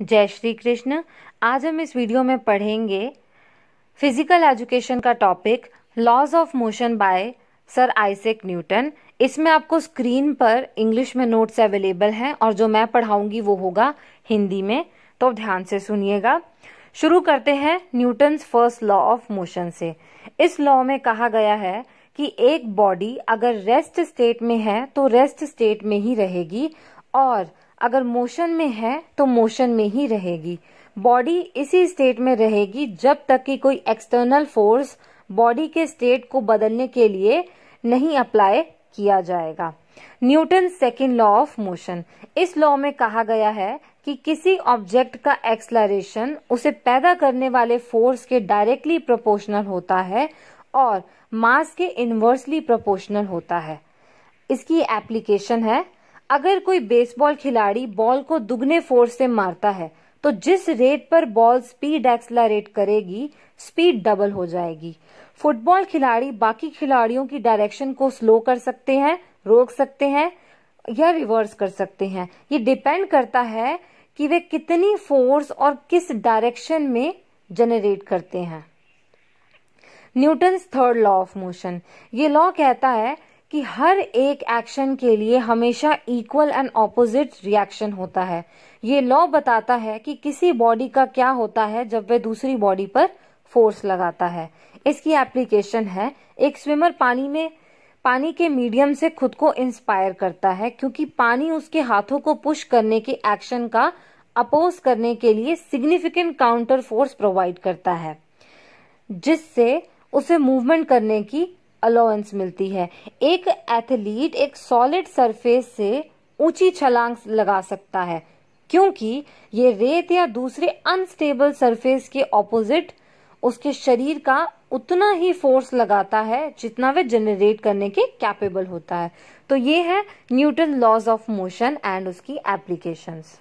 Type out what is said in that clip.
जय श्री कृष्ण आज हम इस वीडियो में पढ़ेंगे फिजिकल एजुकेशन का topic laws of motion by sir Isaac Newton इसमें आपको स्क्रीन पर इंग्लिश में नोट्स अवेलेबल हैं और जो मैं पढ़ाऊंगी वो होगा हिंदी में तो ध्यान से सुनिएगा शुरू करते हैं Newton first law of motion से इस लॉ में कहा गया है कि एक बॉडी अगर रेस्ट स्टेट में है तो रेस्ट स्टेट में ही रहेगी और अगर मोशन में है तो मोशन में ही रहेगी बॉडी इसी स्टेट में रहेगी जब तक कि कोई एक्सटर्नल फोर्स बॉडी के स्टेट को बदलने के लिए नहीं अप्लाई किया जाएगा Newton second law of motion इस लॉ में कहा गया है कि किसी ऑब्जेक्ट का एक्सलरेशन उसे पैदा करने वाले फोर्स के डायरेक्टली प्रोपोर्शनल होता है और मास के इन्वर्सली प्रोपोर्शनल होता है इसकी एप्लीकेशन है अगर कोई बेसबॉल खिलाड़ी बॉल को दुगने फोर्स से मारता है तो जिस रेट पर बॉल स्पीड एक्सलरेट करेगी स्पीड डबल हो जाएगी फुटबॉल खिलाड़ी बाकी खिलाड़ियों की डायरेक्शन को स्लो कर सकते हैं रोक सकते हैं या रिवर्स कर सकते हैं ये डिपेंड करता है कि वे कितनी फोर्स और किस डायरेक्शन में जनरेट करते हैं Newton third law of motion ये लॉ कहता है कि हर एक एक्शन के लिए हमेशा इक्वल एंड ऑपोजिट रिएक्शन होता है ये लॉ बताता है कि किसी बॉडी का क्या होता है जब वह दूसरी बॉडी पर फोर्स लगाता है इसकी एप्लीकेशन है एक स्विमर पानी में पानी के मीडियम से खुद को इंस्पायर करता है क्योंकि पानी उसके हाथों को पुश करने के एक्शन का अपोज करने के लिए सिग्निफिकेंट काउंटर फोर्स प्रोवाइड करता है जिससे उसे मूवमेंट करने की अलाउंस मिलती है एक एथलीट एक सॉलिड सरफेस से ऊंची छलांग लगा सकता है क्योंकि ये रेत या दूसरे अनस्टेबल सरफेस के ऑपोजिट उसके शरीर का उतना ही फोर्स लगाता है जितना वे जनरेट करने के कैपेबल होता है तो ये है Newton laws of motion and उसकी एप्लीकेशंस